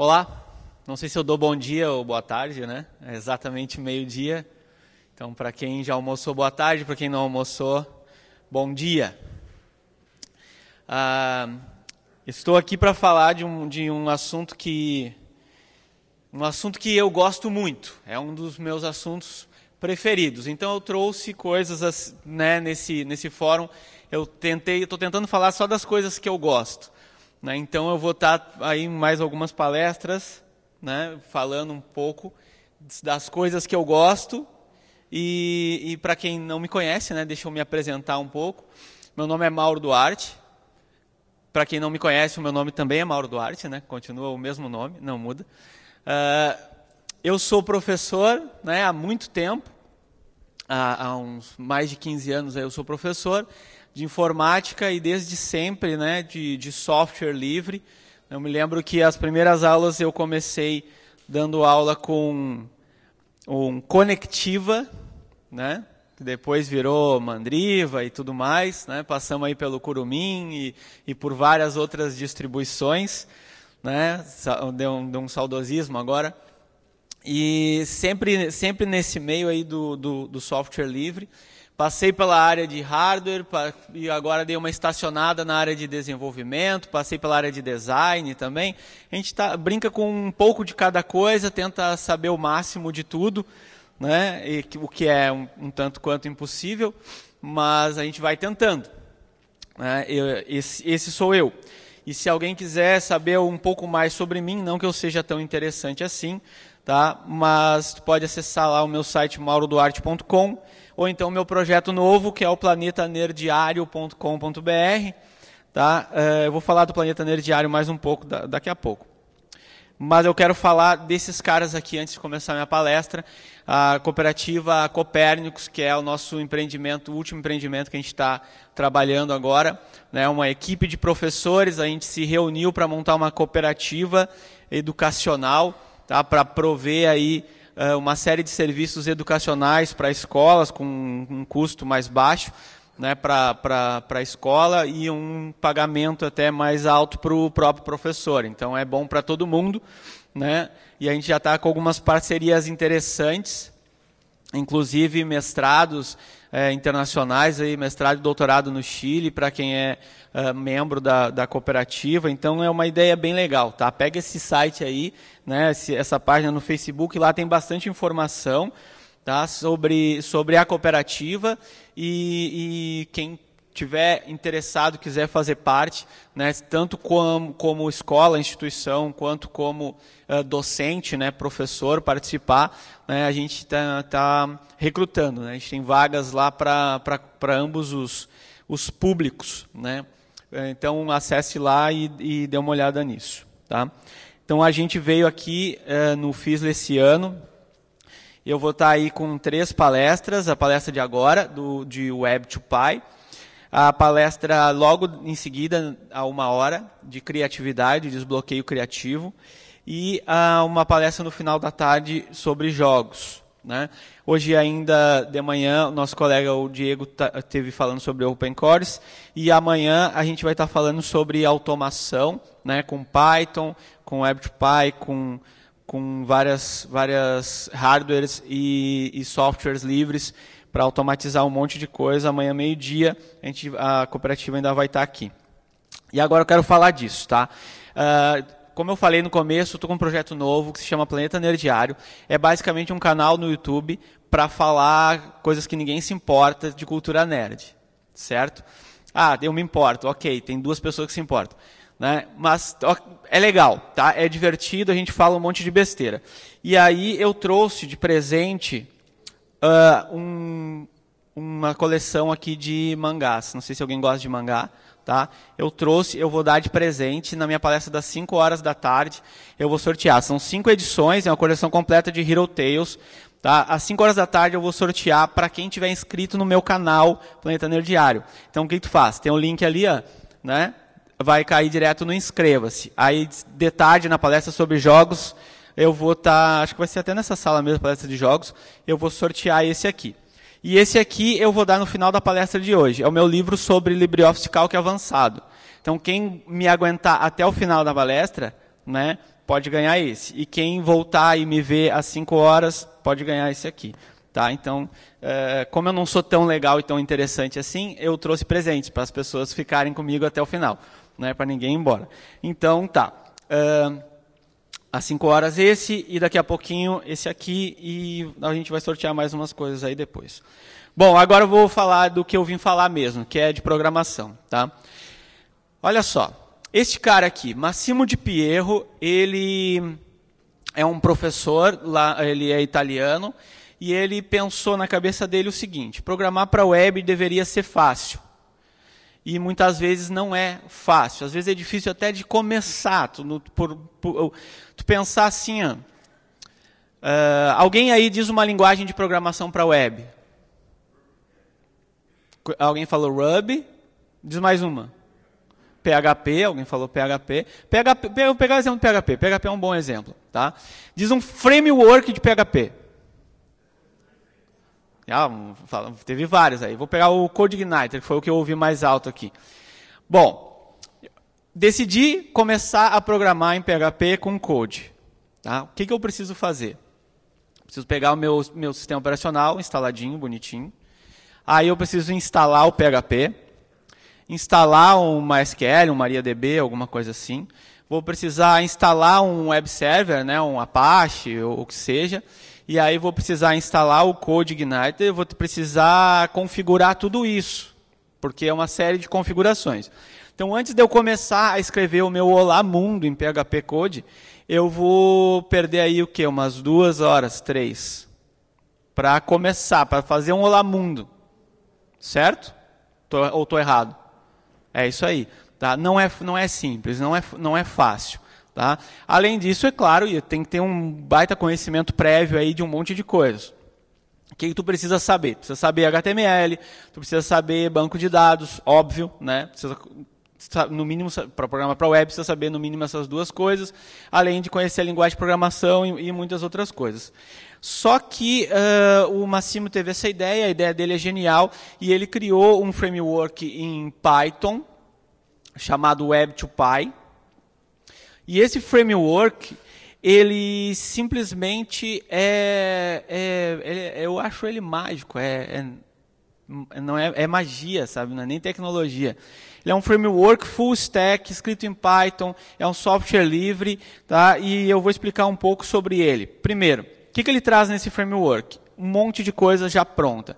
Olá, não sei se eu dou bom dia ou boa tarde, né? É exatamente meio-dia. Então, para quem já almoçou, boa tarde. Para quem não almoçou, bom dia. Ah, estou aqui para falar de um, de um assunto que um assunto que eu gosto muito. É um dos meus assuntos preferidos. Então, eu trouxe coisas né, nesse nesse fórum. Eu tentei, estou tentando falar só das coisas que eu gosto. Né? Então eu vou estar tá aí em mais algumas palestras, né? falando um pouco das coisas que eu gosto. E, e para quem não me conhece, né? deixa eu me apresentar um pouco. Meu nome é Mauro Duarte. Para quem não me conhece, o meu nome também é Mauro Duarte, né? continua o mesmo nome, não muda. Uh, eu sou professor né, há muito tempo, há, há, uns mais de 15 anos eu sou professor, de informática e desde sempre né, de, de software livre. Eu me lembro que as primeiras aulas eu comecei dando aula com um Conectiva, né? que depois virou Mandriva e tudo mais. Né? Passamos aí pelo Curumim e, e por várias outras distribuições. Né? Deu um, deu um saudosismo agora. E sempre, sempre nesse meio aí do, do, do software livre. Passei pela área de hardware e agora dei uma estacionada na área de desenvolvimento, passei pela área de design também. A gente tá, brinca com um pouco de cada coisa, tenta saber o máximo de tudo, né? E, o que é um, um, tanto quanto impossível, mas a gente vai tentando. Né? Eu, esse, esse sou eu. E se alguém quiser saber um pouco mais sobre mim, não que eu seja tão interessante assim, tá? mas tu pode acessar lá o meu site mauroduarte.com.br ou então meu projeto novo, que é o planetanerdiário.com.br. Tá? É, eu vou falar do Planeta Nerdiário mais um pouco daqui a pouco. Mas eu quero falar desses caras aqui antes de começar a minha palestra. A cooperativa Copérnicos, que é o nosso empreendimento, o último empreendimento que a gente está trabalhando agora. Né? Uma equipe de professores, a gente se reuniu para montar uma cooperativa educacional tá? para prover aí ah, uma série de serviços educacionais para escolas com um custo mais baixo né, para a escola e um pagamento até mais alto para o próprio professor. Então é bom para todo mundo. Né? E a gente já está com algumas parcerias interessantes, inclusive mestrados é, internacionais, aí, mestrado e doutorado no Chile, para quem é, é membro da, da, cooperativa. Então é uma ideia bem legal. Tá? Pega esse site aí, né, esse, essa página no Facebook, lá tem bastante informação tá, sobre, sobre a cooperativa e, e quem tiver interessado, quiser fazer parte, né, tanto como, como escola, instituição, quanto como uh, docente, né, professor, participar, né, a gente está tá recrutando. Né, a gente tem vagas lá para ambos os, os públicos. Né, eh, então, acesse lá e, e dê uma olhada nisso. Tá? Então, a gente veio aqui uh, no FISL esse ano, eu vou estar tá aí com três palestras, a palestra de agora, do, de Web to Py, a palestra logo em seguida, a uma hora, de criatividade, desbloqueio criativo, e a, ah, uma palestra no final da tarde sobre jogos. Né? Hoje ainda de manhã, nosso colega o Diego tá, teve falando sobre Open cores e amanhã a gente vai estar tá falando sobre automação, né, com Python, com WebPy, com com várias várias hardwares e, e softwares livres para automatizar um monte de coisa. Amanhã, meio-dia, a, gente, a cooperativa ainda vai estar tá aqui. E agora eu quero falar disso, tá? Uh, como eu falei no começo, estou com um projeto novo que se chama Planeta Nerdiário. É basicamente um canal no YouTube para falar coisas que ninguém se importa de cultura nerd, certo? Ah, eu me importo, ok, tem duas pessoas que se importam. Né? Mas ó, é legal, tá? É divertido, a gente fala um monte de besteira. E aí eu trouxe de presente uh, um, uma coleção aqui de mangás. Não sei se alguém gosta de mangá. Tá? Eu trouxe, eu vou dar de presente na minha palestra das 5 horas da tarde. Eu vou sortear. São cinco edições, é uma coleção completa de Hero Tales. Tá? Às 5 horas da tarde eu vou sortear para quem tiver inscrito no meu canal Planeta Nerd Diário. Então o que, tu faz? Tem um link ali, ó, né? Vai cair direto no inscreva-se. Aí de tarde na palestra sobre jogos eu vou estar, tá, acho que vai ser até nessa sala mesmo, palestra de jogos, eu vou sortear esse aqui. E esse aqui eu vou dar no final da palestra de hoje. É o meu livro sobre LibreOffice Calc avançado. Então quem me aguentar até o final da palestra, né, pode ganhar esse. E quem voltar e me ver às 5 horas, pode ganhar esse aqui. Tá? Então, é, como eu não sou tão legal e tão interessante assim, eu trouxe presentes para as pessoas ficarem comigo até o final, né? para ninguém ir embora. Então, tá às 5 horas esse e daqui a pouquinho esse aqui e a gente vai sortear mais umas coisas aí depois. Bom, agora eu vou falar do que eu vim falar mesmo, que é de programação, tá? Olha só, este cara aqui, Massimo de Pierro, ele é um professor, lá, ele é italiano, e ele pensou na cabeça dele o seguinte: programar para web deveria ser fácil. E muitas vezes não é fácil, às vezes é difícil até de começar. Tu, por, por, tu pensar assim, ó, uh, alguém aí diz uma linguagem de programação para web? Alguém falou Ruby? Diz mais uma. PHP, alguém falou PHP. PHP, eu vou pegar o exemplo do PHP. PHP é um bom exemplo, tá? Diz um framework de PHP. Ah, teve vários aí. Vou pegar o CodeIgniter, que foi o que eu ouvi mais alto aqui. Bom, decidi começar a programar em PHP com Code. Tá? O que, que eu preciso fazer? Preciso pegar o meu, meu sistema operacional instaladinho, bonitinho. Aí eu preciso instalar o PHP, instalar um MySQL, um MariaDB, alguma coisa assim. Vou precisar instalar um web server, né, um Apache ou o que seja. E aí vou precisar instalar o Code Igniter, vou precisar configurar tudo isso, porque é uma série de configurações. Então, antes de eu começar a escrever o meu Olá Mundo em PHP Code, eu vou perder aí o quê? Umas duas horas, três, para começar, para fazer um Olá Mundo. Certo? Tô, ou estou errado? É isso aí. Tá? Não, é, não é simples, não é, não é fácil. Tá? Além disso, é claro, tem que ter um baita conhecimento prévio aí de um monte de coisas. O que, que tu precisa saber? Precisa saber HTML, tu precisa saber banco de dados, óbvio, né? Precisa no mínimo para programar para web precisa saber no mínimo essas duas coisas, além de conhecer a linguagem de programação e, e muitas outras coisas. Só que uh, o Massimo teve essa ideia, a ideia dele é genial e ele criou um framework em Python chamado Web2Py. E esse framework ele simplesmente é, é, eu acho ele mágico, é, é não é, é magia, sabe? Não é nem tecnologia. Ele é um framework full stack, escrito em Python, é um software livre, tá? e eu vou explicar um pouco sobre ele. Primeiro, o que, que ele traz nesse framework? Um monte de coisa já pronta.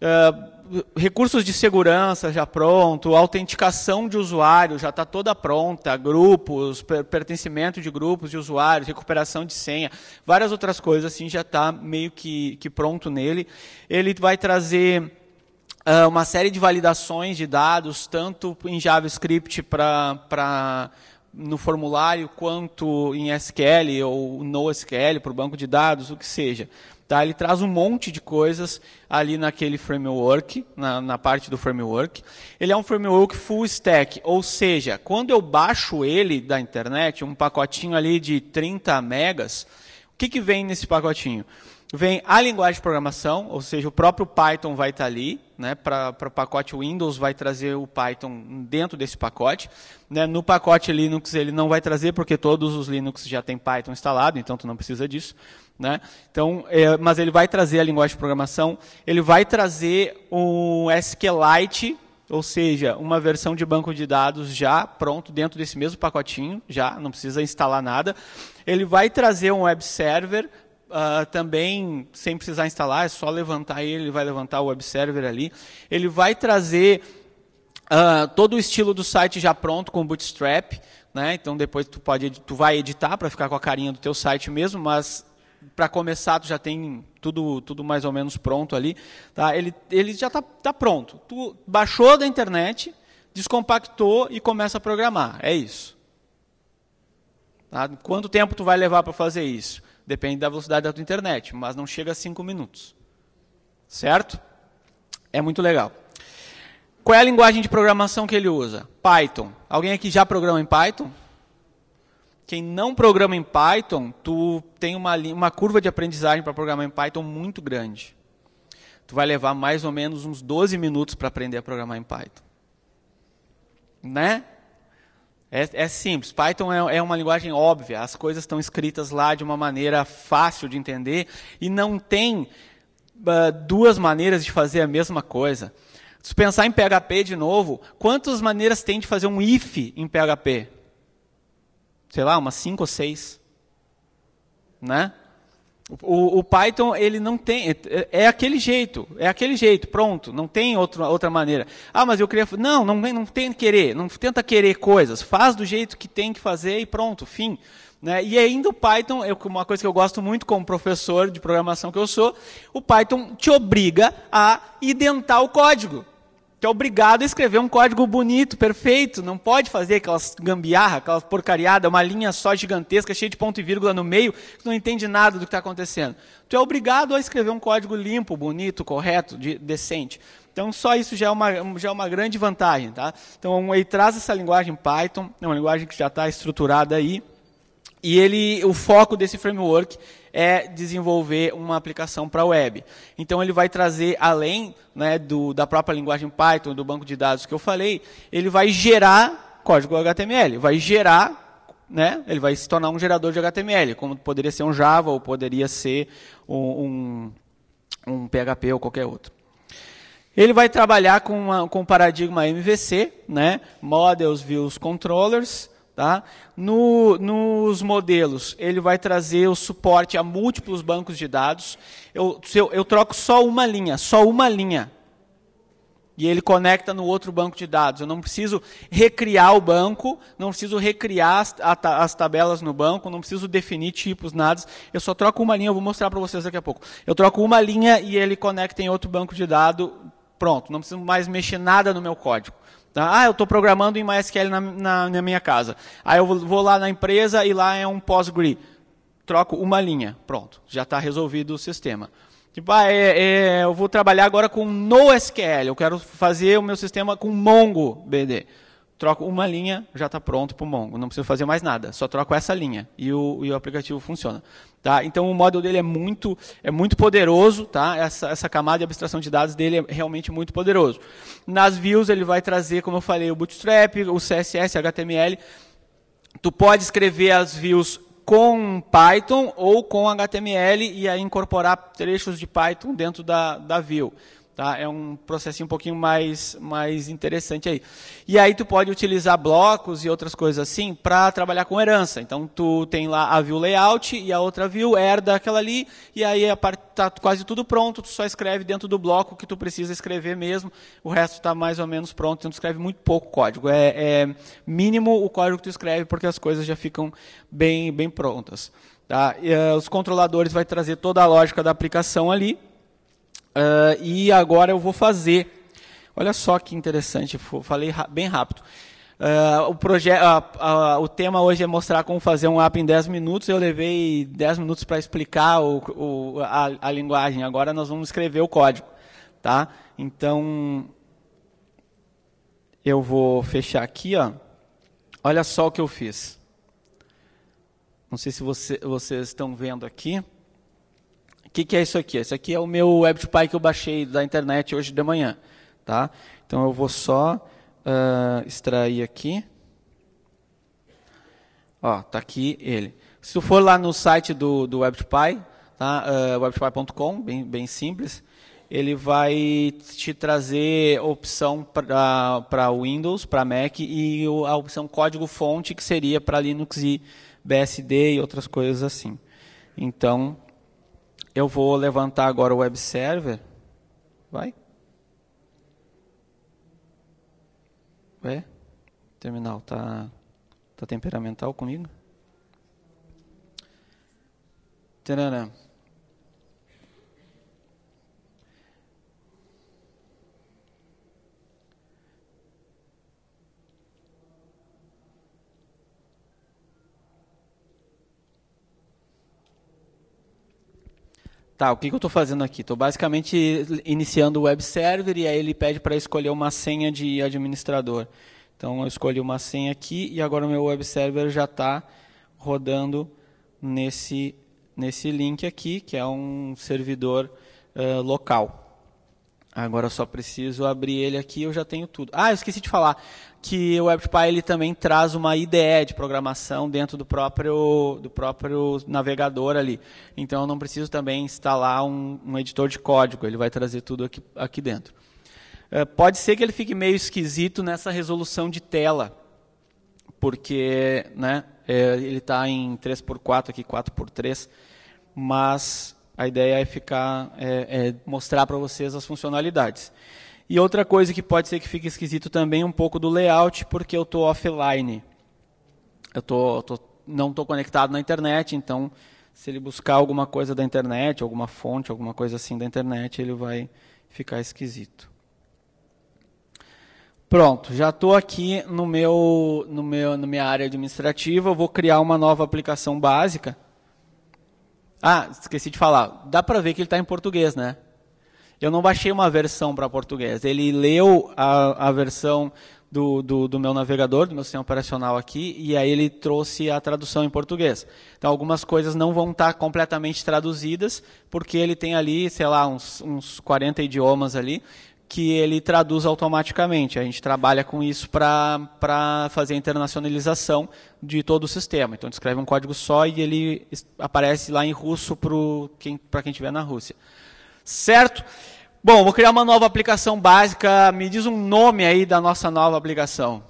Uh, recursos de segurança já pronto, autenticação de usuário já está toda pronta, grupos, per pertencimento de grupos de usuários, recuperação de senha, várias outras coisas assim já está meio que, que pronto nele. Ele vai trazer ah, uma série de validações de dados, tanto em JavaScript para no formulário, quanto em SQL ou NoSQL para o banco de dados, o que seja. Tá? Ele traz um monte de coisas ali naquele framework, na, na, parte do framework. Ele é um framework full stack, ou seja, quando eu baixo ele da internet, um pacotinho ali de 30 megas, o que, que vem nesse pacotinho? vem a linguagem de programação, ou seja, o próprio Python vai estar ali, né, para o pacote Windows vai trazer o Python dentro desse pacote. Né, no pacote Linux ele não vai trazer, porque todos os Linux já tem Python instalado, então tu não precisa disso. Né? Então, é, mas ele vai trazer a linguagem de programação, ele vai trazer um SQLite, ou seja, uma versão de banco de dados já pronto dentro desse mesmo pacotinho, já não precisa instalar nada. Ele vai trazer um web server ah, também sem precisar instalar, é só levantar ele, ele vai levantar o web server ali. Ele vai trazer uh, todo o estilo do site já pronto com Bootstrap, né? Então depois tu pode, tu vai editar para ficar com a carinha do teu site mesmo, mas para começar tu já tem tudo, tudo mais ou menos pronto ali, tá? Ele, ele já está tá pronto. Tu baixou da internet, descompactou e começa a programar. É isso. Tá? Quanto tempo tu vai levar para fazer isso? Depende da velocidade da tua internet, mas não chega a 5 minutos. Certo? É muito legal. Qual é a linguagem de programação que ele usa? Python. Alguém aqui já programa em Python? Quem não programa em Python, tu tem uma, uma curva de aprendizagem para programar em Python muito grande. Tu vai levar mais ou menos uns 12 minutos para aprender a programar em Python. Né? É, é simples. Python é, é uma linguagem óbvia. As coisas estão escritas lá de uma maneira fácil de entender e não tem uh, duas maneiras de fazer a mesma coisa. Se pensar em PHP de novo, quantas maneiras tem de fazer um if em PHP? Sei lá, umas cinco ou seis. Né? O, o, Python ele não tem é, é aquele jeito é aquele jeito pronto não tem outro, outra maneira ah mas eu queria não não não tem querer não tenta querer coisas faz do jeito que tem que fazer e pronto fim né? e ainda o Python é uma coisa que eu gosto muito como professor de programação que eu sou o Python te obriga a identar o código que é obrigado a escrever um código bonito, perfeito, não pode fazer aquelas gambiarra, aquelas porcariada, uma linha só gigantesca, cheia de ponto e vírgula no meio, que não entende nada do que está acontecendo. Tu é obrigado a escrever um código limpo, bonito, correto, de, decente. Então só isso já é uma, já é uma grande vantagem, tá? Então ele traz essa linguagem Python, é uma linguagem que já está estruturada aí, e ele, o foco desse framework é desenvolver uma aplicação para web. Então ele vai trazer, além né, do, da própria linguagem Python, do banco de dados que eu falei, ele vai gerar código HTML, vai gerar né? Ele vai se tornar um gerador de HTML, como poderia ser um Java ou poderia ser um, um, um PHP ou qualquer outro. Ele vai trabalhar com, uma, com o paradigma MVC, né? Models, Views, Controllers, Tá? No, nos modelos, ele vai trazer o suporte a múltiplos bancos de dados. Eu, eu, eu troco só uma linha, só uma linha. E ele conecta no outro banco de dados. Eu não preciso recriar o banco, não preciso recriar as, a, as tabelas no banco, não preciso definir tipos, nada. Eu só troco uma linha, eu vou mostrar para vocês daqui a pouco. Eu troco uma linha e ele conecta em outro banco de dados. Pronto, não preciso mais mexer nada no meu código. Tá? Ah, eu estou programando em MySQL na, na, na, minha casa. Aí eu vou lá na empresa e lá é um PostgreSQL. Troco uma linha. Pronto, já está resolvido o sistema. Tipo, ah, é, é, eu vou trabalhar agora com NoSQL. Eu quero fazer o meu sistema com MongoDB troco uma linha, já está pronto para o Mongo. Não preciso fazer mais nada, só troco essa linha e o, e o aplicativo funciona. Tá? Então o model dele é muito, é muito poderoso, tá? essa, essa camada de abstração de dados dele é realmente muito poderoso. Nas views ele vai trazer, como eu falei, o Bootstrap, o CSS, HTML. Tu pode escrever as views com Python ou com HTML e aí incorporar trechos de Python dentro da, da view. Tá? É um processinho um pouquinho mais, mais interessante aí. E aí tu pode utilizar blocos e outras coisas assim para trabalhar com herança. Então tu tem lá a view layout e a outra view herda aquela ali e aí a parte tá quase tudo pronto. Tu só escreve dentro do bloco que tu precisa escrever mesmo. O resto está mais ou menos pronto. Então tu escreve muito pouco código. É, é, mínimo o código que tu escreve porque as coisas já ficam bem bem prontas. Tá? E, uh, os controladores vai trazer toda a lógica da aplicação ali Uh, e agora eu vou fazer. Olha só que interessante, falei bem rápido. Uh, o, proje uh, o tema hoje é mostrar como fazer um app em 10 minutos. Eu levei 10 minutos para explicar o, o, a, a, linguagem. Agora nós vamos escrever o código. Tá? Então, eu vou fechar aqui. Ó. Olha só o que eu fiz. Não sei se você, vocês estão vendo aqui que, que é isso aqui? Esse aqui é o meu WebPy que eu baixei da internet hoje de manhã. Tá? Então eu vou só uh, extrair aqui. Ó, tá aqui ele. Se tu for lá no site do, do WebToPy, tá? uh, bem, bem simples, ele vai te trazer opção para Windows, para Mac e a opção código-fonte que seria para Linux e BSD e outras coisas assim. Então, eu vou levantar agora o web server. Vai. Ué? Terminal, tá, tá temperamental comigo? Tcharam. tá, o que, que eu estou fazendo aqui? Estou basicamente iniciando o web server e aí ele pede para escolher uma senha de administrador. Então eu escolhi uma senha aqui e agora o meu web server já está rodando nesse, nesse link aqui, que é um servidor uh, local. Agora eu só preciso abrir ele aqui e eu já tenho tudo. Ah, eu esqueci de falar que o WebPy ele também traz uma IDE de programação dentro do próprio, do próprio navegador ali. Então eu não preciso também instalar um, um editor de código, ele vai trazer tudo aqui, aqui dentro. É, pode ser que ele fique meio esquisito nessa resolução de tela, porque né, é, ele está em 3x4, aqui 4x3, mas a ideia é ficar é, é mostrar para vocês as funcionalidades. E outra coisa que pode ser que fique esquisito também é um pouco do layout, porque eu estou offline. Eu tô, tô não estou conectado na internet, então se ele buscar alguma coisa da internet, alguma fonte, alguma coisa assim da internet, ele vai ficar esquisito. Pronto, já estou aqui no meu, no meu, na minha área administrativa. Eu vou criar uma nova aplicação básica. Ah, esqueci de falar. Dá para ver que ele está em português, né? Eu não baixei uma versão para português. Ele leu a, a versão do, do, do, meu navegador, do meu sistema operacional aqui, e aí ele trouxe a tradução em português. Então, algumas coisas não vão estar tá completamente traduzidas, porque ele tem ali, sei lá, uns, uns 40 idiomas ali, que ele traduz automaticamente. A gente trabalha com isso para fazer a internacionalização de todo o sistema. Então, descreve um código só e ele aparece lá em russo para quem estiver na Rússia certo? Bom, vou criar uma nova aplicação básica. Me diz um nome aí da nossa nova aplicação.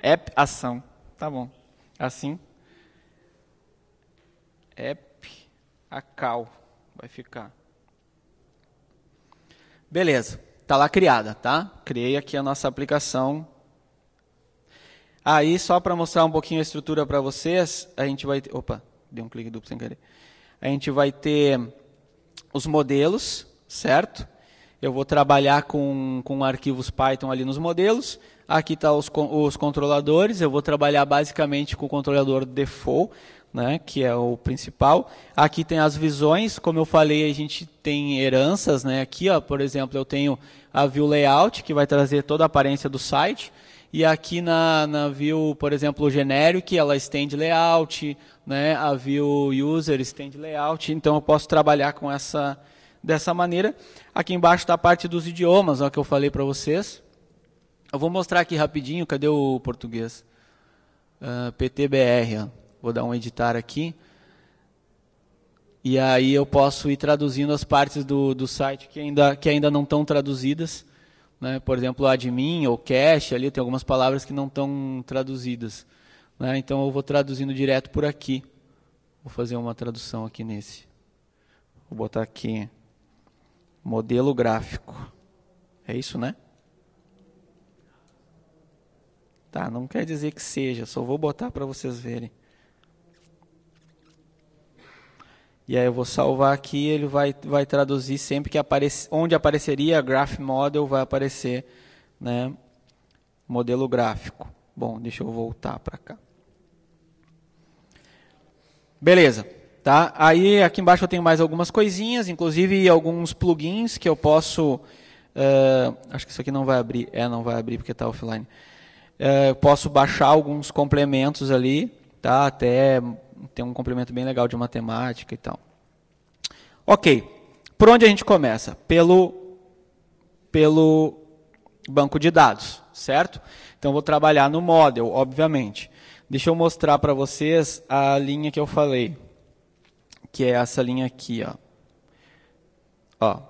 App ação. Tá bom. Assim. App acal. Vai ficar. Beleza. Está lá criada, tá? Criei aqui a nossa aplicação Aí, só para mostrar um pouquinho a estrutura para vocês, a gente vai. Ter, opa, dei um clique duplo sem querer. A gente vai ter os modelos, certo? Eu vou trabalhar com, com arquivos Python ali nos modelos. Aqui estão tá os, os controladores. Eu vou trabalhar basicamente com o controlador default, né, que é o principal. Aqui tem as visões. Como eu falei, a gente tem heranças. Né? Aqui, ó, por exemplo, eu tenho a view layout, que vai trazer toda a aparência do site. E aqui na, na view, por exemplo, generic, ela estende layout, né? a view user estende layout, então eu posso trabalhar com essa dessa maneira. Aqui embaixo está a parte dos idiomas, ó, que eu falei para vocês. Eu vou mostrar aqui rapidinho, cadê o português? Uh, ah, PTBR, ó. vou dar um editar aqui. E aí eu posso ir traduzindo as partes do, do site que ainda, que ainda não estão traduzidas. Né? Por exemplo, admin ou cache, ali tem algumas palavras que não estão traduzidas. Né? Então eu vou traduzindo direto por aqui. Vou fazer uma tradução aqui nesse. Vou botar aqui modelo gráfico. É isso, né? Tá, não quer dizer que seja, só vou botar para vocês verem. E aí eu vou salvar aqui, ele vai, vai traduzir sempre que aparece, onde apareceria graph model vai aparecer, né, modelo gráfico. Bom, deixa eu voltar para cá. Beleza, tá? Aí aqui embaixo eu tenho mais algumas coisinhas, inclusive alguns plugins que eu posso Uh, acho que isso aqui não vai abrir. É, não vai abrir porque está offline. Uh, posso baixar alguns complementos ali, tá? Até tem um complemento bem legal de matemática e tal. Ok, por onde a gente começa? Pelo, pelo banco de dados, certo? Então, vou trabalhar no model, obviamente. Deixa eu mostrar para vocês a linha que eu falei, que é essa linha aqui. Ó. Ó,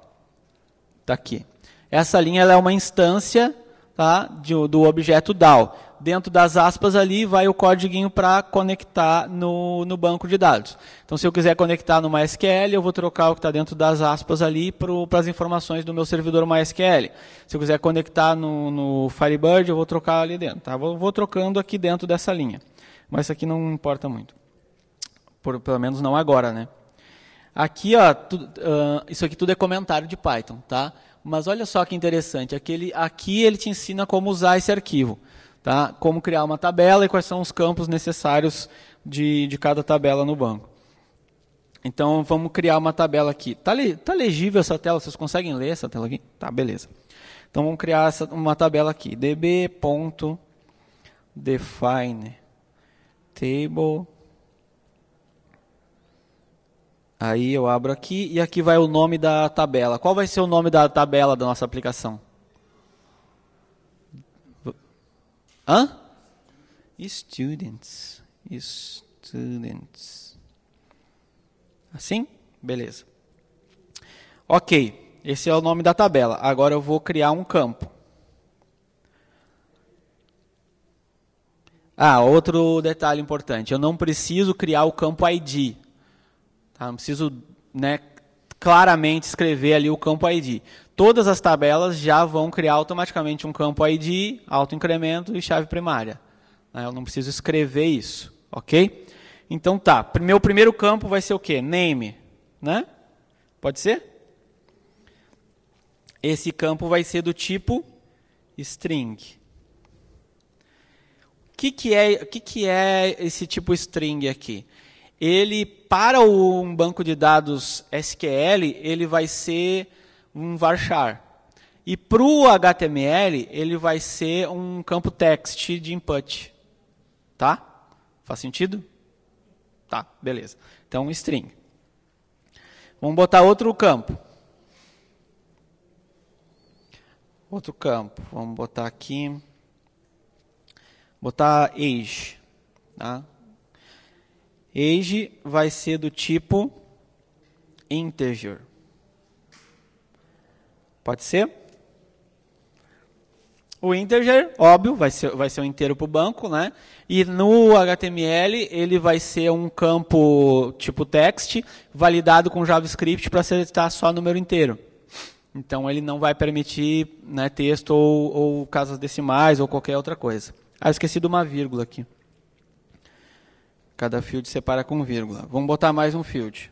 tá aqui. Essa linha é uma instância tá, de, do objeto DAO dentro das aspas ali vai o código para conectar no, no banco de dados. Então, se eu quiser conectar no MySQL, eu vou trocar o que está dentro das aspas ali para as informações do meu servidor MySQL. Se eu quiser conectar no, no Firebird, eu vou trocar ali dentro. Tá? Vou, vou trocando aqui dentro dessa linha. Mas isso aqui não importa muito. Por, pelo menos não agora, né? Aqui, ó, tu, uh, isso aqui tudo é comentário de Python, tá? Mas olha só que interessante, aquele, aqui ele te ensina como usar esse arquivo tá? como criar uma tabela e quais são os campos necessários de, de cada tabela no banco. Então vamos criar uma tabela aqui. Tá, tá legível essa tela? Vocês conseguem ler essa tela aqui? Tá, beleza. Então vamos criar essa, uma tabela aqui. db.define table. Aí eu abro aqui e aqui vai o nome da tabela. Qual vai ser o nome da tabela da nossa aplicação? Hã? Students. Students. Assim? Beleza. Ok. Esse é o nome da tabela. Agora eu vou criar um campo. Ah, outro detalhe importante. Eu não preciso criar o campo ID. Tá? Não preciso né, claramente escrever ali o campo ID todas as tabelas já vão criar automaticamente um campo ID, autoincremento e chave primária. Né? Eu não preciso escrever isso, ok? Então tá, meu primeiro campo vai ser o quê? Name, né? Pode ser? Esse campo vai ser do tipo string. O que, que, é, que, que é esse tipo string aqui? Ele, para um banco de dados SQL, ele vai ser um varchar. E para o HTML, ele vai ser um campo text de input. Tá? Faz sentido? Tá, beleza. Então, string. Vamos botar outro campo. Outro campo. Vamos botar aqui. Botar age. Tá? Age vai ser do tipo integer. Pode ser? O integer, óbvio, vai ser, vai ser um inteiro para o banco, né? E no HTML ele vai ser um campo tipo text validado com JavaScript para aceitar só número inteiro. Então ele não vai permitir né, texto ou, ou casas decimais ou qualquer outra coisa. Ah, esqueci de uma vírgula aqui. Cada field separa com vírgula. Vamos botar mais um field.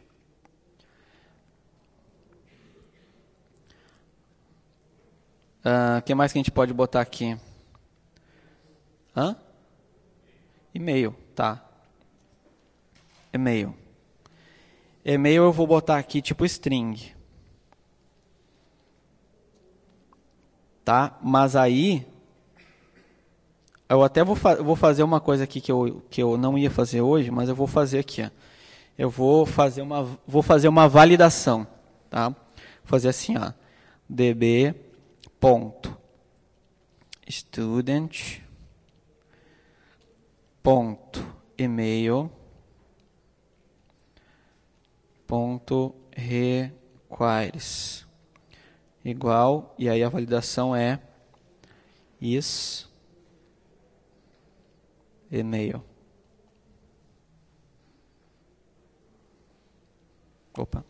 O uh, ah, que mais que a gente pode botar aqui? Hã? E-mail, tá. E-mail. E-mail eu vou botar aqui tipo string. Tá? Mas aí, eu até vou, fa vou fazer uma coisa aqui que eu, que eu não ia fazer hoje, mas eu vou fazer aqui. Ó. Eu vou fazer uma, vou fazer uma validação. Tá? Vou fazer assim, ó. db ponto student ponto e-mail ponto requires igual e aí a validação é is e-mail opa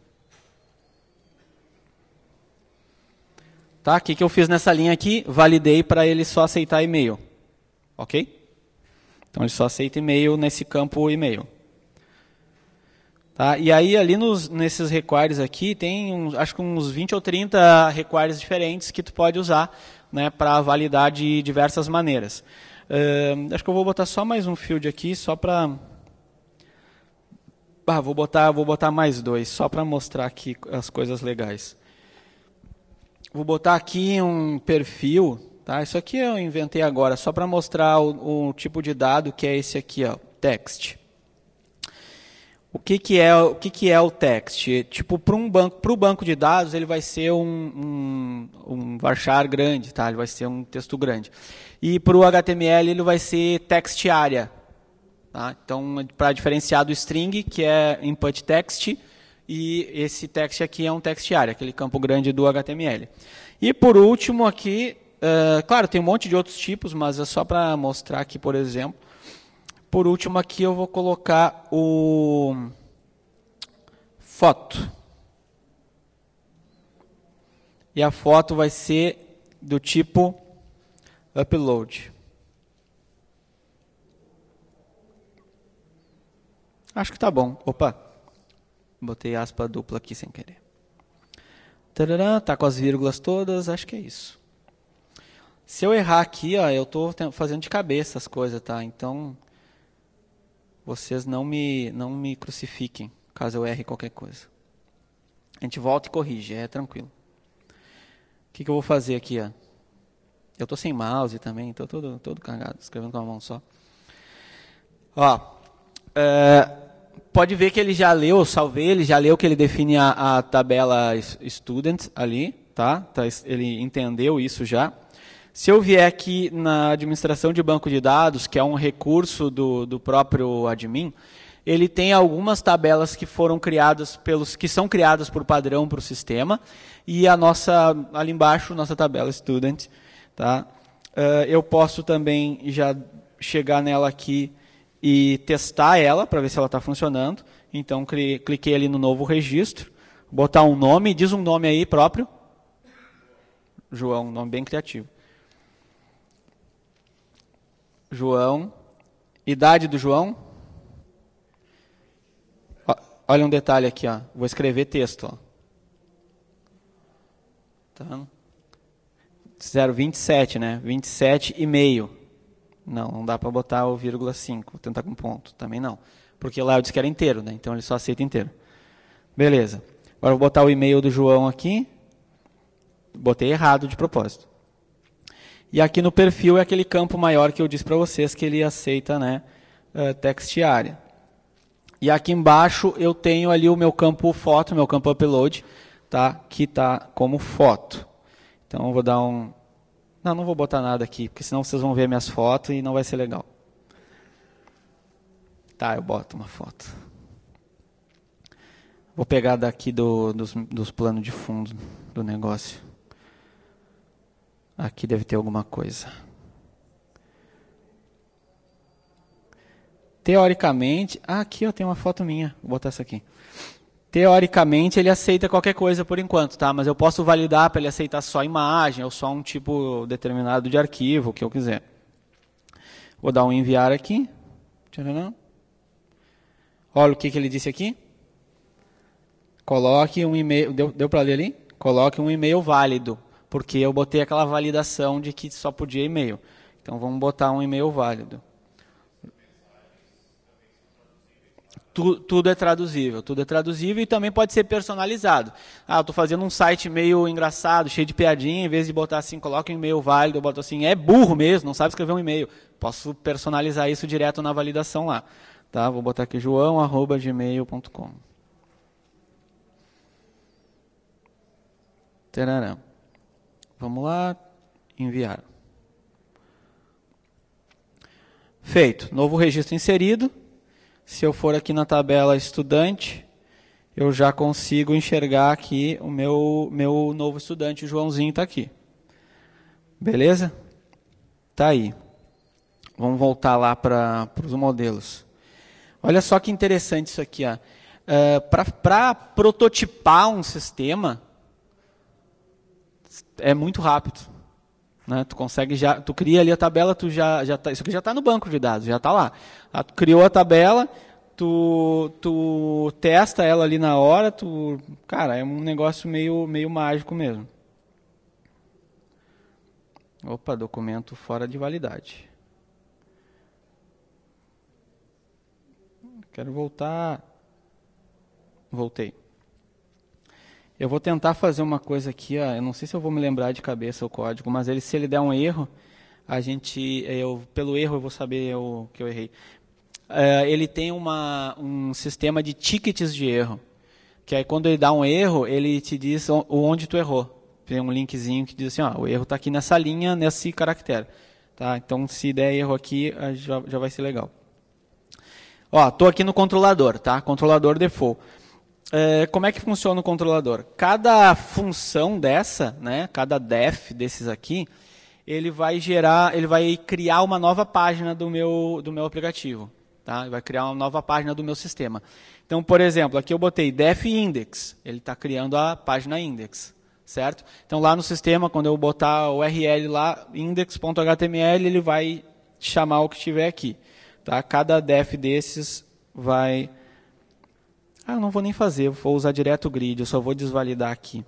Tá? O que, que eu fiz nessa linha aqui? Validei para ele só aceitar e-mail. Ok? Então ele só aceita e-mail nesse campo e-mail. Tá? E aí ali nos, nesses requires aqui tem acho que uns 20 ou 30 requires diferentes que tu pode usar né, para validar de diversas maneiras. Uh, acho que eu vou botar só mais um field aqui, só para... Ah, vou botar, vou botar mais dois, só para mostrar aqui as coisas legais. Vou botar aqui um perfil, tá? Isso aqui eu inventei agora, só para mostrar o, o, tipo de dado que é esse aqui, ó, text. O que, que, é, o, que, que é o text? Tipo, para um banco, para o banco de dados, ele vai ser um, um, um varchar grande, tá? Ele vai ser um texto grande. E para o HTML, ele vai ser text área. Tá? Então, para diferenciar do string, que é input text, e esse text aqui é um text área, aquele campo grande do HTML. E por último aqui, uh, claro, tem um monte de outros tipos, mas é só para mostrar aqui, por exemplo. Por último aqui eu vou colocar o foto. E a foto vai ser do tipo upload. Acho que tá bom. Opa. Botei aspa dupla aqui sem querer. Tarará, tá com as vírgulas todas, acho que é isso. Se eu errar aqui, ó, eu estou fazendo de cabeça as coisas, tá? Então, vocês não me, não me crucifiquem caso eu erre qualquer coisa. A gente volta e corrige, é tranquilo. O que, que eu vou fazer aqui, ó? Eu estou sem mouse também, estou todo, todo cagado, escrevendo com uma mão só. Ó, é, pode ver que ele já leu, eu salvei, ele já leu que ele define a, a tabela student ali, tá? tá? Ele entendeu isso já. Se eu vier aqui na administração de banco de dados, que é um recurso do, do próprio admin, ele tem algumas tabelas que foram criadas pelos que são criadas por padrão para o sistema e a nossa ali embaixo nossa tabela student, tá? Uh, eu posso também já chegar nela aqui e testar ela para ver se ela está funcionando. Então cliquei ali no novo registro, botar um nome, diz um nome aí próprio. João, um nome bem criativo. João, idade do João? olha um detalhe aqui, ó. Vou escrever texto, ó. Tá. 027, né? 27 e meio. Não, não dá para botar o vírgula 5, tentar com ponto, também não. Porque lá eu disse que era inteiro, né? Então ele só aceita inteiro. Beleza. Agora eu vou botar o e-mail do João aqui. Botei errado de propósito. E aqui no perfil é aquele campo maior que eu disse para vocês que ele aceita né, eh, textiária. E aqui embaixo eu tenho ali o meu campo foto, meu campo upload, tá, que está como foto. Então eu vou dar um não, não vou botar nada aqui, porque senão vocês vão ver minhas fotos e não vai ser legal. Tá, eu boto uma foto. Vou pegar daqui do, dos, dos planos de fundo do negócio. Aqui deve ter alguma coisa. Teoricamente. Ah, aqui ó, tem uma foto minha. Vou botar essa aqui teoricamente ele aceita qualquer coisa por enquanto, tá? Mas eu posso validar para ele aceitar só imagem ou só um tipo determinado de arquivo, que eu quiser. Vou dar um enviar aqui. Olha o que, que ele disse aqui. Coloque um e-mail. Deu, deu para ler ali? Coloque um e-mail válido. Porque eu botei aquela validação de que só podia e-mail. Então vamos botar um e-mail válido. Tu, tudo é traduzível, tudo é traduzível e também pode ser personalizado. Ah, eu estou fazendo um site meio engraçado, cheio de piadinha, em vez de botar assim, coloca um e-mail válido, eu boto assim, é burro mesmo, não sabe escrever um e-mail. Posso personalizar isso direto na validação lá. Tá? Vou botar aqui joão.gmail.com Vamos lá, enviar. Feito. Novo registro inserido se eu for aqui na tabela estudante, eu já consigo enxergar aqui o meu, meu novo estudante, o Joãozinho, está aqui. Beleza? Está aí. Vamos voltar lá para os modelos. Olha só que interessante isso aqui. Uh, é, para prototipar um sistema, é muito rápido. Né? Tu consegue já, tu cria ali a tabela, tu já, já tá, isso aqui já está no banco de dados, já está lá. Ah, tu criou a tabela, tu, tu testa ela ali na hora, tu, cara, é um negócio meio, meio mágico mesmo. Opa, documento fora de validade. Quero voltar. Voltei. Eu vou tentar fazer uma coisa aqui, ó, eu não sei se eu vou me lembrar de cabeça o código, mas ele, se ele der um erro, a gente, eu, pelo erro eu vou saber o que eu errei. É, ele tem uma, um sistema de tickets de erro, que aí quando ele dá um erro, ele te diz onde tu errou. Tem um linkzinho que diz assim, ó, o erro está aqui nessa linha, nesse caractere. Tá? Então, se der erro aqui, já, já vai ser legal. Ó, tô aqui no controlador, tá? Controlador default é, como é que funciona o controlador? Cada função dessa, né, cada def desses aqui, ele vai gerar, ele vai criar uma nova página do meu, do meu aplicativo. Tá? Ele vai criar uma nova página do meu sistema. Então, por exemplo, aqui eu botei def index, ele está criando a página index. Certo? Então, lá no sistema, quando eu botar o URL lá, index.html, ele vai chamar o que tiver aqui. Tá? Cada def desses vai ah, não vou nem fazer, vou usar direto o grid, eu só vou desvalidar aqui.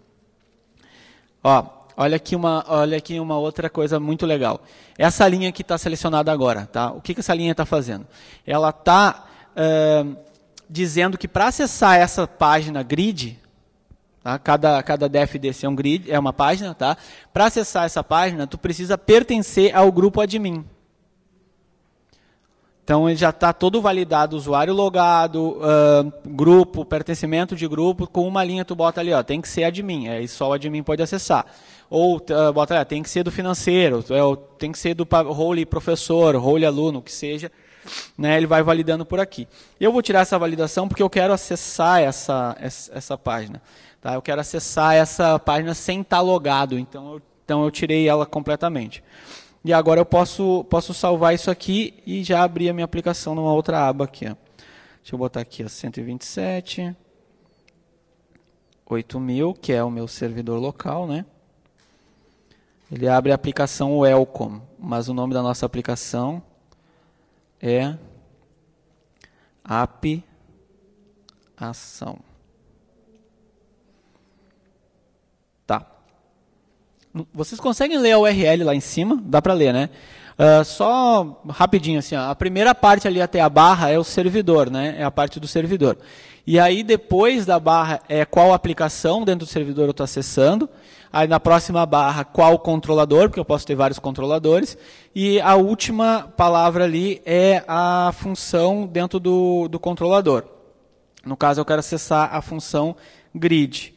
Ó, olha aqui uma, olha aqui uma outra coisa muito legal. Essa linha que está selecionada agora, tá? O que, que essa linha está fazendo? Ela está uh, dizendo que para acessar essa página grid, tá? cada, cada DFDC é, um grid, é uma página, tá? Para acessar essa página, tu precisa pertencer ao grupo admin. Então ele já está todo validado, usuário logado, uh, grupo, pertencimento de grupo, com uma linha tu bota ali, ó, tem que ser admin, aí é só o admin pode acessar. Ou uh, bota ali, ó, tem que ser do financeiro, é tem que ser do role professor, role aluno, o que seja. Né, ele vai validando por aqui. Eu vou tirar essa validação porque eu quero acessar essa, essa, essa página. Tá? Eu quero acessar essa página sem estar tá logado, então eu, então eu tirei ela completamente. E agora eu posso, posso salvar isso aqui e já abrir a minha aplicação numa outra aba aqui. Ó. Deixa eu botar aqui, ó, 127, 8000, que é o meu servidor local, né? Ele abre a aplicação Welcome, mas o nome da nossa aplicação é app ação. Vocês conseguem ler a URL lá em cima? Dá para ler, né? Uh, só rapidinho, assim, ó, a primeira parte ali até a barra é o servidor, né? É a parte do servidor. E aí depois da barra é qual aplicação dentro do servidor eu estou acessando. Aí na próxima barra qual controlador, porque eu posso ter vários controladores. E a última palavra ali é a função dentro do, do controlador. No caso eu quero acessar a função grid.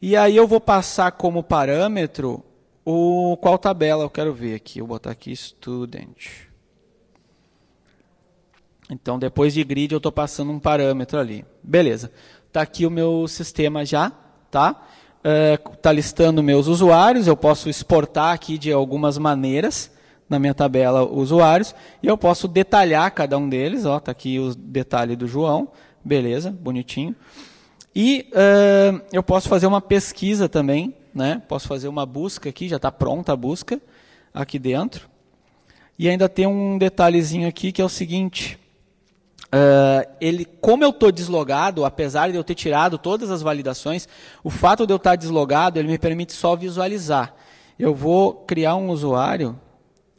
E aí eu vou passar como parâmetro o qual tabela eu quero ver aqui. Eu vou botar aqui student. Então, depois de grid, eu estou passando um parâmetro ali. Beleza. Está aqui o meu sistema já, tá? Está eh, listando meus usuários. Eu posso exportar aqui de algumas maneiras na minha tabela usuários. E eu posso detalhar cada um deles. Está aqui o detalhe do João. Beleza, bonitinho. E uh, eu posso fazer uma pesquisa também, né? posso fazer uma busca aqui, já está pronta a busca aqui dentro. E ainda tem um detalhezinho aqui que é o seguinte. Uh, ele, como eu estou deslogado, apesar de eu ter tirado todas as validações, o fato de eu estar tá deslogado, ele me permite só visualizar. Eu vou criar um usuário.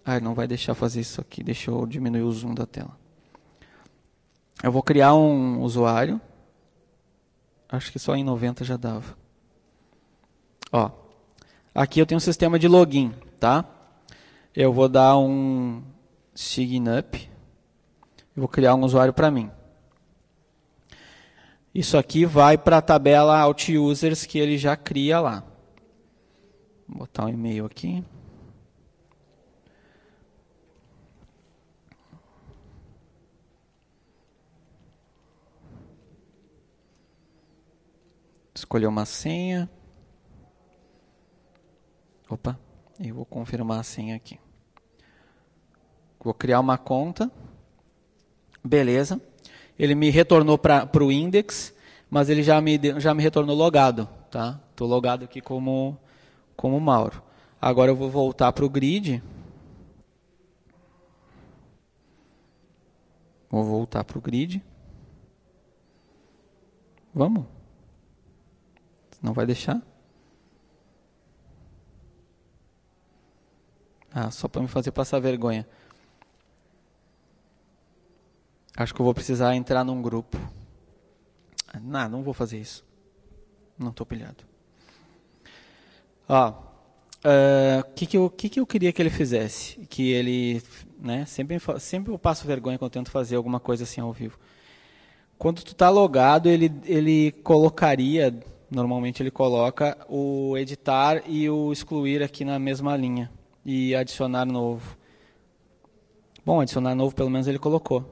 Ah, não vai deixar fazer isso aqui. Deixa eu diminuir o zoom da tela. Eu vou criar um usuário. Acho que só em 90 já dava. Ó, aqui eu tenho um sistema de login, tá? Eu vou dar um signup, vou criar um usuário para mim. Isso aqui vai para a tabela alt users que ele já cria lá. Vou botar um e-mail aqui. escolher uma senha. Opa, eu vou confirmar a senha aqui. Vou criar uma conta. Beleza. Ele me retornou para o index, mas ele já me, já me retornou logado. Tá? logado aqui como, como Mauro. Agora eu vou voltar para o grid. Vou voltar para o grid. Vamos? Não vai deixar? Ah, só para me fazer passar vergonha. Acho que eu vou precisar entrar num grupo. Não, não vou fazer isso. Não estou pilhado. Ó, o uh, eh, que, que, eu, que, que eu queria que ele fizesse? Que ele, né? Sempre, sempre eu passo vergonha quando tento fazer alguma coisa assim ao vivo. Quando tu está logado, ele, ele colocaria Normalmente ele coloca o editar e o excluir aqui na mesma linha e adicionar novo. Bom, adicionar novo pelo menos ele colocou.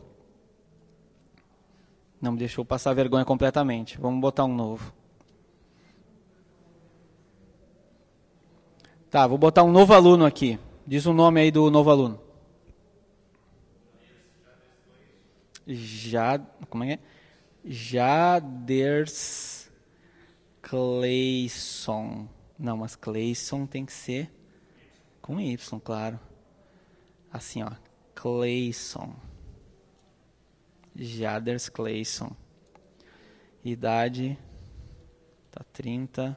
Não me deixou passar vergonha completamente. Vamos botar um novo. Tá, vou botar um novo aluno aqui. Diz o nome aí do novo aluno. Já, como é que é? Jaders Clayson. Não, mas Clayson tem que ser com Y, claro. Assim, ó. Clayson. Jaders Clayson. Idade tá 30.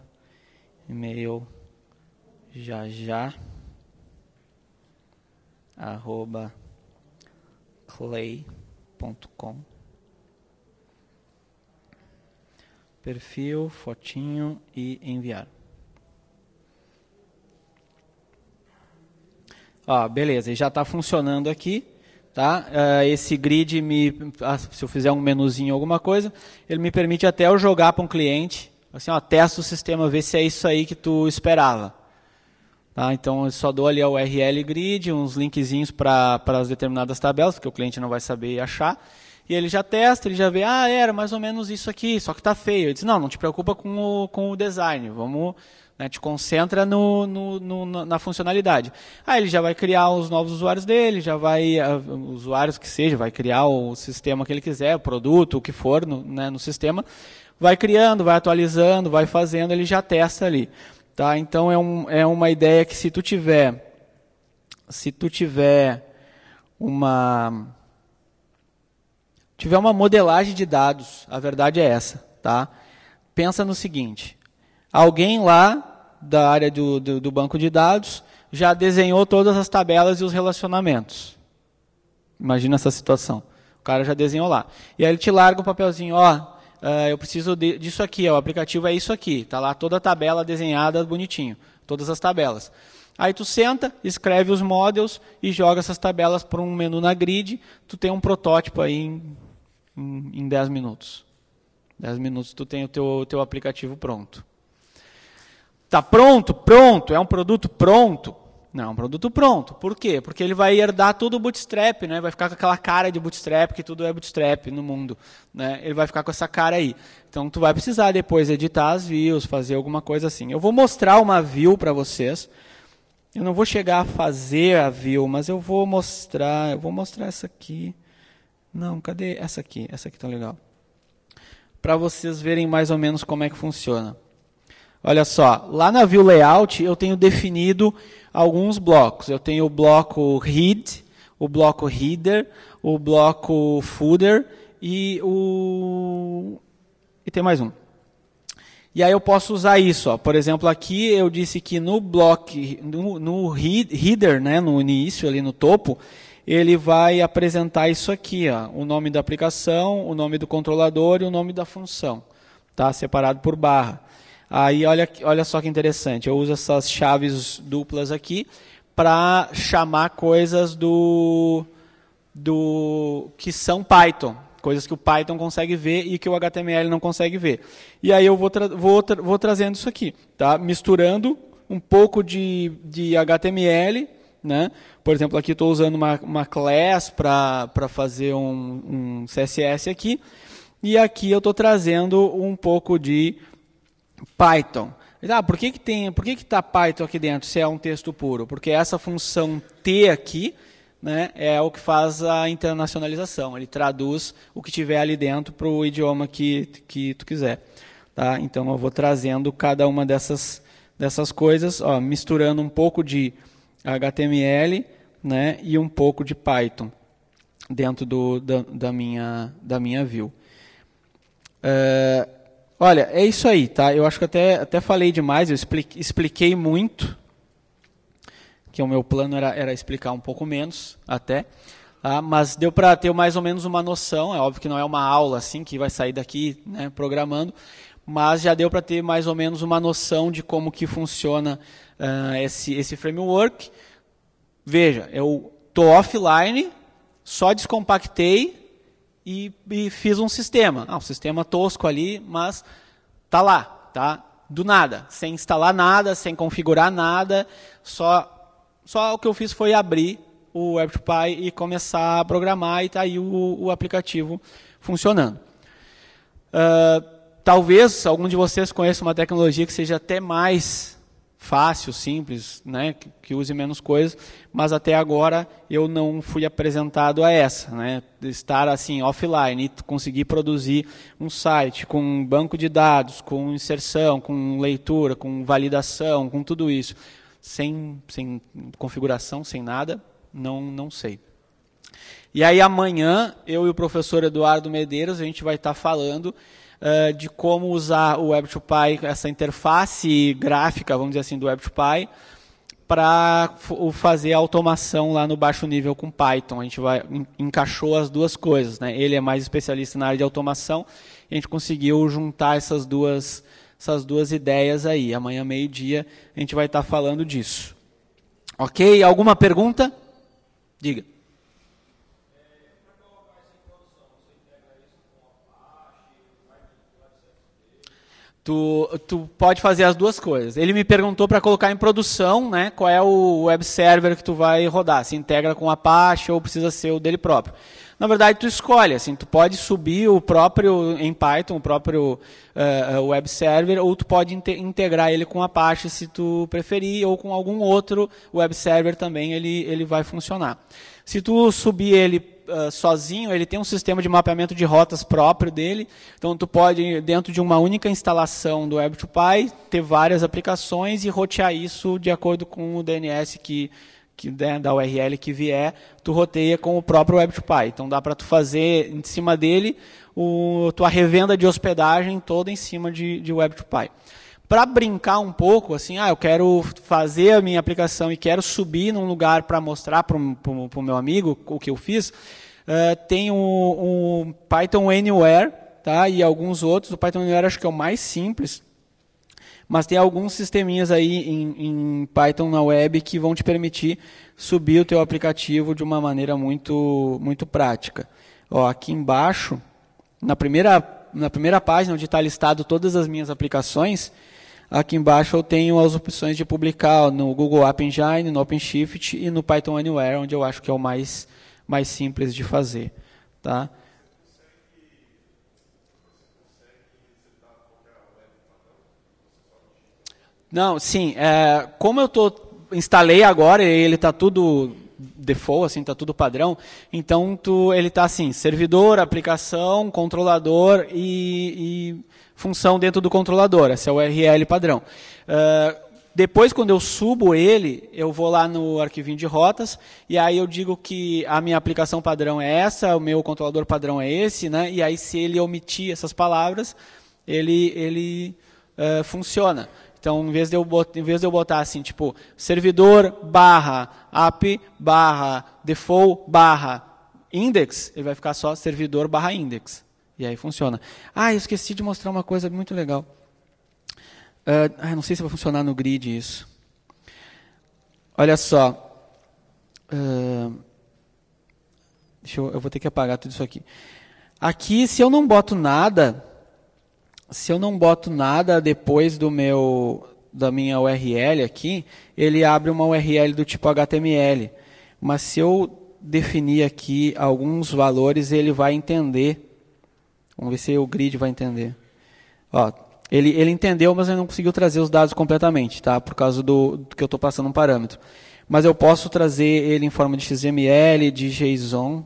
E-mail já já arroba clay.com perfil, fotinho e enviar. Ah, beleza, já está funcionando aqui. Tá? É, esse grid, me, ah, se eu fizer um menuzinho alguma coisa, ele me permite até eu jogar para um cliente, assim, ó, testa o sistema, vê se é isso aí que tu esperava. Tá? Então, eu só dou ali a URL grid, uns linkzinhos para as determinadas tabelas, porque o cliente não vai saber achar e ele já testa, ele já vê, ah, era mais ou menos isso aqui, só que está feio. Ele diz, não, não te preocupa com o, com o design, vamos, né, te concentra no, no, no, na funcionalidade. Aí ele já vai criar os novos usuários dele, já vai, uh, usuários que seja, vai criar o sistema que ele quiser, o produto, o que for no, né, no sistema, vai criando, vai atualizando, vai fazendo, ele já testa ali. Tá? Então é, um, é uma ideia que se tu tiver, se tu tiver uma tiver uma modelagem de dados, a verdade é essa, tá? Pensa no seguinte: alguém lá da área do, do, do banco de dados já desenhou todas as tabelas e os relacionamentos. Imagina essa situação. O cara já desenhou lá. E aí ele te larga o papelzinho, ó, Uh, eu preciso de, disso aqui, ó, o aplicativo é isso aqui, tá lá toda a tabela desenhada bonitinho, todas as tabelas. Aí tu senta, escreve os models e joga essas tabelas para um menu na grid, tu tem um protótipo aí em em 10 minutos. 10 minutos tu tem o teu, teu aplicativo pronto. Tá pronto? Pronto. É um produto pronto? Não, é um produto pronto. Por quê? Porque ele vai herdar todo o bootstrap, né? Vai ficar com aquela cara de bootstrap, que tudo é bootstrap no mundo, né? Ele vai ficar com essa cara aí. Então tu vai precisar depois editar as views, fazer alguma coisa assim. Eu vou mostrar uma view para vocês. Eu não vou chegar a fazer a view, mas eu vou mostrar, eu vou mostrar essa aqui. Não, cadê essa aqui? Essa aqui tá legal. Para vocês verem mais ou menos como é que funciona. Olha só, lá na View Layout eu tenho definido alguns blocos. Eu tenho o bloco Read, o bloco Header, o bloco Footer e o e tem mais um. E aí eu posso usar isso. Ó. Por exemplo, aqui eu disse que no bloco, no, no header, né, no início, ali no topo, ele vai apresentar isso aqui, ó, o nome da aplicação, o nome do controlador e o nome da função, tá? Separado por barra. Aí olha, olha só que interessante, eu uso essas chaves duplas aqui para chamar coisas do, do que são Python, coisas que o Python consegue ver e que o HTML não consegue ver. E aí eu vou, tra vou, tra vou trazendo isso aqui, tá? misturando um pouco de, de HTML né? Por exemplo, aqui estou usando uma, uma class para fazer um, um CSS aqui, e aqui eu estou trazendo um pouco de Python. Ah, por que, que tem, por que está Python aqui dentro se é um texto puro? Porque essa função T aqui né, é o que faz a internacionalização. Ele traduz o que tiver ali dentro para o idioma que, que tu quiser. Tá? Então eu vou trazendo cada uma dessas, dessas coisas, ó, misturando um pouco de HTML né, e um pouco de Python dentro do, da, da minha, da minha view. É, olha, é isso aí, tá? Eu acho que até, até falei demais, eu expliquei muito, que o meu plano era, era explicar um pouco menos até, ah, mas deu para ter mais ou menos uma noção, é óbvio que não é uma aula assim que vai sair daqui né, programando, mas já deu para ter mais ou menos uma noção de como que funciona uh, esse, esse framework. Veja, eu estou offline, só descompactei e, e fiz um sistema. Ah, um sistema tosco ali, mas tá lá, tá? Do nada, sem instalar nada, sem configurar nada, só só o que eu fiz foi abrir o WebPy e começar a programar e está aí o, o, aplicativo funcionando. Uh, talvez algum de vocês conheça uma tecnologia que seja até mais fácil, simples, né, que, que, use menos coisas, mas até agora eu não fui apresentado a essa, né, estar assim offline e conseguir produzir um site com um banco de dados, com inserção, com leitura, com validação, com tudo isso, sem, sem configuração, sem nada, não, não sei. E aí amanhã eu e o professor Eduardo Medeiros a gente vai estar falando uh, de como usar o Web2Py, essa interface gráfica, vamos dizer assim, do Web2Py, para fazer a automação lá no baixo nível com Python. A gente vai, encaixou as duas coisas. Né? Ele é mais especialista na área de automação, a gente conseguiu juntar essas duas, essas duas ideias aí. Amanhã, meio-dia, a gente vai estar tá falando disso. Ok? Alguma pergunta? Diga. Tu, tu pode fazer as duas coisas. Ele me perguntou para colocar em produção, né? Qual é o web server que tu vai rodar? Se integra com Apache ou precisa ser o dele próprio? Na verdade, tu escolhe. Assim, tu pode subir o próprio em Python, o próprio uh, web server, ou tu pode integrar ele com Apache, se tu preferir, ou com algum outro web server também ele ele vai funcionar. Se tu subir ele uh, sozinho, ele tem um sistema de mapeamento de rotas próprio dele. Então tu pode, dentro de uma única instalação do Web2Py, ter várias aplicações e rotear isso de acordo com o DNS que, que né, da URL que vier, tu roteia com o próprio Web2Py. Então dá para tu fazer em cima dele o, tua revenda de hospedagem toda em cima de, de Web2Py para brincar um pouco, assim, ah, eu quero fazer a minha aplicação e quero subir num lugar para mostrar para o meu amigo o que eu fiz, uh, tem o um, Python Anywhere tá? e alguns outros. O Python Anywhere acho que é o mais simples, mas tem alguns sisteminhas aí em, em Python na web que vão te permitir subir o teu aplicativo de uma maneira muito, muito prática. Ó, aqui embaixo, na primeira, na primeira página onde está listado todas as minhas aplicações, Aqui embaixo eu tenho as opções de publicar no Google App Engine, no OpenShift e no Python Anywhere, onde eu acho que é o mais, mais simples de fazer. Tá? Não, sim. É, como eu tô, instalei agora, ele está tudo default, assim, tá tudo padrão. Então, tu, ele tá assim, servidor, aplicação, controlador e, e função dentro do controlador. Essa é o URL padrão. Uh, depois, quando eu subo ele, eu vou lá no arquivinho de rotas, e aí eu digo que a minha aplicação padrão é essa, o meu controlador padrão é esse, né? e aí se ele omitir essas palavras, ele, ele uh, funciona. Então, em vez de eu botar, em vez de eu botar assim, tipo, servidor barra app barra default barra index, ele vai ficar só servidor barra index. E aí funciona. Ah, eu esqueci de mostrar uma coisa muito legal. Uh, não sei se vai funcionar no grid isso. Olha só. Uh, deixa eu, eu vou ter que apagar tudo isso aqui. Aqui, se eu não boto nada, se eu não boto nada depois do meu da minha URL aqui, ele abre uma URL do tipo HTML. Mas se eu definir aqui alguns valores, ele vai entender. Vamos ver se o grid vai entender. Ó, ele, ele entendeu, mas ele não conseguiu trazer os dados completamente, tá? Por causa do, do que eu estou passando um parâmetro. Mas eu posso trazer ele em forma de XML, de JSON.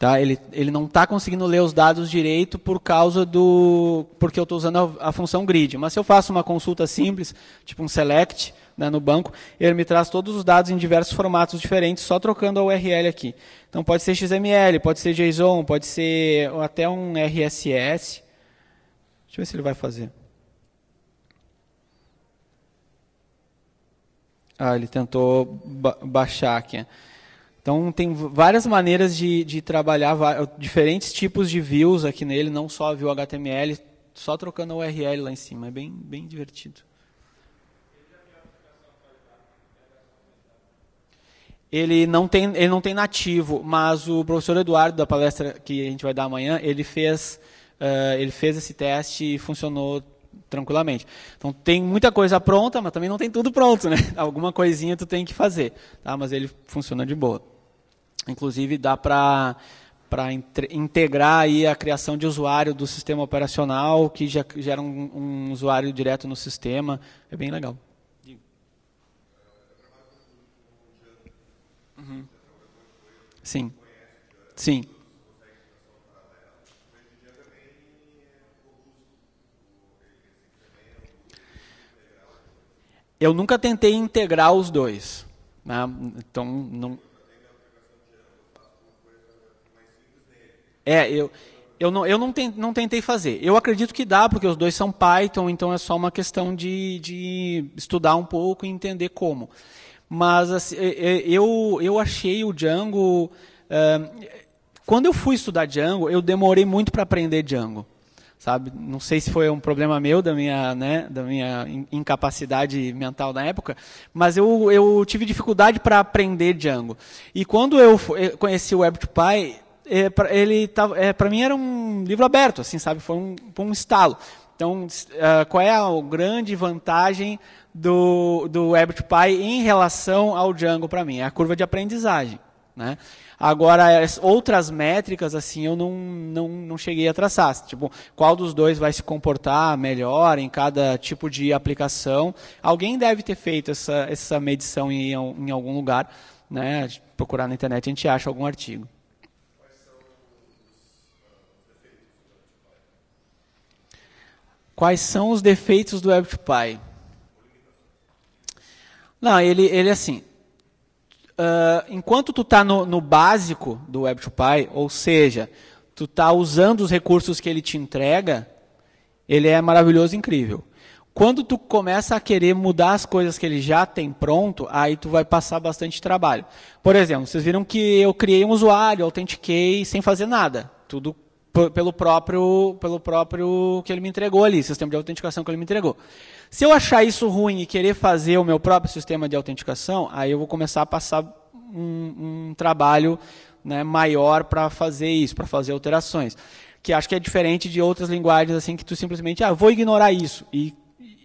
Tá? Ele, ele não está conseguindo ler os dados direito por causa do. porque eu estou usando a, a, função grid. Mas se eu faço uma consulta simples, tipo um select né, no banco, ele me traz todos os dados em diversos formatos diferentes, só trocando a URL aqui. Então pode ser XML, pode ser JSON, pode ser até um RSS. Deixa eu ver se ele vai fazer. Ah, ele tentou ba baixar aqui. Né? Então, tem várias maneiras de, de trabalhar diferentes tipos de views aqui nele, não só a view HTML, só trocando a URL lá em cima. É bem, bem divertido. Ele não, tem, ele não tem nativo, mas o professor Eduardo, da palestra que a gente vai dar amanhã, ele fez, uh, ele fez esse teste e funcionou tranquilamente. Então tem muita coisa pronta, mas também não tem tudo pronto, né? Alguma coisinha tu tem que fazer, tá? Mas ele funciona de boa. Inclusive dá para para integrar aí a criação de usuário do sistema operacional que já gera um, um usuário direto no sistema, é bem legal. Uhum. Sim, sim. Eu nunca tentei integrar os dois. Né? Então, não. É, eu, eu, não, eu não, tentei, não tentei fazer. Eu acredito que dá, porque os dois são Python, então é só uma questão de, de estudar um pouco e entender como. Mas assim, eu, eu achei o Django. Uh, quando eu fui estudar Django, eu demorei muito para aprender Django sabe? Não sei se foi um problema meu, da minha, né, da minha incapacidade mental na época, mas eu, eu tive dificuldade para aprender Django. E quando eu eh, conheci o Web2Py, eh, ele tava, é, eh, para mim era um livro aberto, assim, sabe? Foi um, um estalo. Então, ah, qual é a grande vantagem do, do Web2Py em relação ao Django para mim? É a curva de aprendizagem. Né? Agora, outras métricas, assim, eu não, não, não cheguei a traçar. Tipo, qual dos dois vai se comportar melhor em cada tipo de aplicação? Alguém deve ter feito essa, essa medição em, em algum lugar. Né? Procurar na internet, a gente acha algum artigo. Quais são os defeitos do WebToPy? Não, ele, ele assim, ah, enquanto tu tá no, no básico do Web2Py, ou seja, tu tá usando os recursos que ele te entrega, ele é maravilhoso, incrível. Quando tu começa a querer mudar as coisas que ele já tem pronto, aí tu vai passar bastante trabalho. Por exemplo, vocês viram que eu criei um usuário, autentiquei sem fazer nada, tudo pelo próprio, pelo próprio que ele me entregou ali, sistema de autenticação que ele me entregou. Se eu achar isso ruim e querer fazer o meu próprio sistema de autenticação, aí eu vou começar a passar um, um trabalho né, maior para fazer isso, para fazer alterações. Que acho que é diferente de outras linguagens assim que tu simplesmente, ah, vou ignorar isso e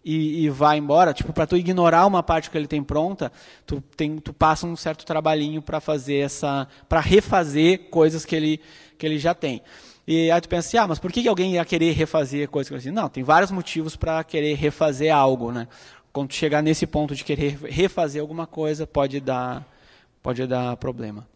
e, e, vai embora, tipo, para tu ignorar uma parte que ele tem pronta, tu, tem, tu passa um certo trabalhinho para fazer essa, para refazer coisas que ele, que ele já tem. E aí tu pensa assim, ah, mas por que alguém ia querer refazer coisas assim? Não, tem vários motivos para querer refazer algo, né? Quando chegar nesse ponto de querer refazer alguma coisa, pode dar, pode dar problema.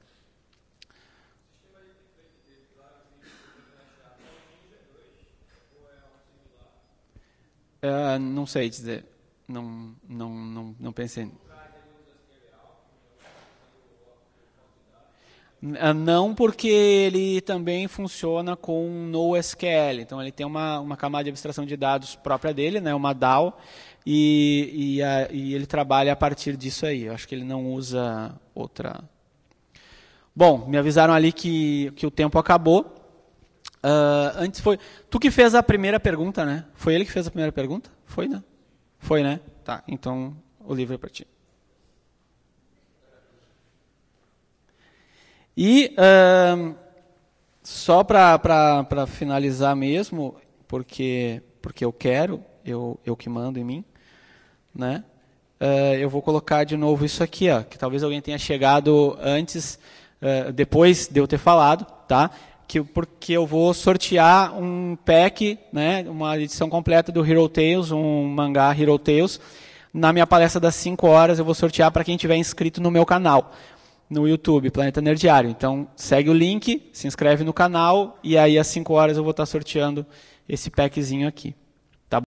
Uh, não sei dizer. Não, não, não, não pensei. Ah, não porque ele também funciona com NoSQL, então ele tem uma, uma camada de abstração de dados própria dele, né, uma DAO, e, e, a, e ele trabalha a partir disso aí. Eu acho que ele não usa outra. Bom, me avisaram ali que, que o tempo acabou. Uh, antes foi. Tu que fez a primeira pergunta, né? Foi ele que fez a primeira pergunta? Foi, né? Foi, né? Tá, então o livro é para ti. E uh, só para finalizar mesmo, porque, porque eu quero, eu, eu que mando em mim, né? Uh, eu vou colocar de novo isso aqui, ó, que talvez alguém tenha chegado antes, uh, depois de eu ter falado, tá? Que, porque eu vou sortear um pack, né, uma edição completa do Hero Tales, um mangá Hero Tales, na minha palestra das 5 horas eu vou sortear para quem tiver inscrito no meu canal no YouTube, Planeta Nerdiário. Então, segue o link, se inscreve no canal e aí às 5 horas eu vou estar sorteando esse packzinho aqui.